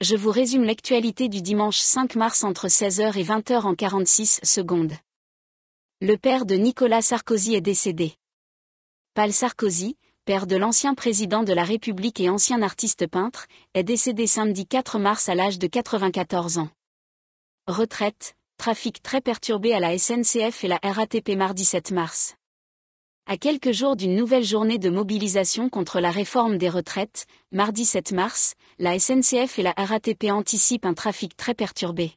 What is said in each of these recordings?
je vous résume l'actualité du dimanche 5 mars entre 16h et 20h en 46 secondes. Le père de Nicolas Sarkozy est décédé. Paul Sarkozy, père de l'ancien président de la République et ancien artiste peintre, est décédé samedi 4 mars à l'âge de 94 ans. Retraite, trafic très perturbé à la SNCF et la RATP mardi 7 mars. À quelques jours d'une nouvelle journée de mobilisation contre la réforme des retraites, mardi 7 mars, la SNCF et la RATP anticipent un trafic très perturbé.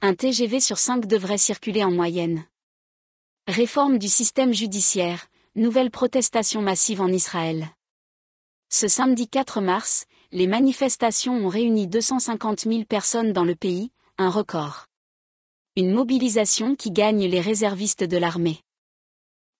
Un TGV sur cinq devrait circuler en moyenne. Réforme du système judiciaire, nouvelle protestation massive en Israël. Ce samedi 4 mars, les manifestations ont réuni 250 000 personnes dans le pays, un record. Une mobilisation qui gagne les réservistes de l'armée.